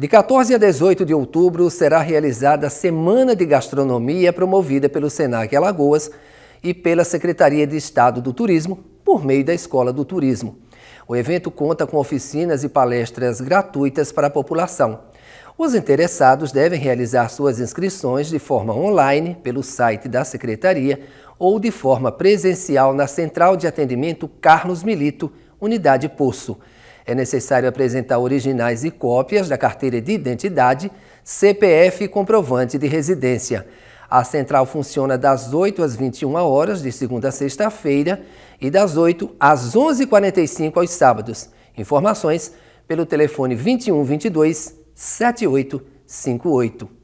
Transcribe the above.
De 14 a 18 de outubro será realizada a Semana de Gastronomia promovida pelo Senac Alagoas e pela Secretaria de Estado do Turismo por meio da Escola do Turismo. O evento conta com oficinas e palestras gratuitas para a população. Os interessados devem realizar suas inscrições de forma online pelo site da Secretaria ou de forma presencial na Central de Atendimento Carlos Milito, Unidade Poço é necessário apresentar originais e cópias da carteira de identidade, CPF e comprovante de residência. A central funciona das 8 às 21 horas, de segunda a sexta-feira, e das 8 às 11h45 aos sábados. Informações pelo telefone 2122 7858.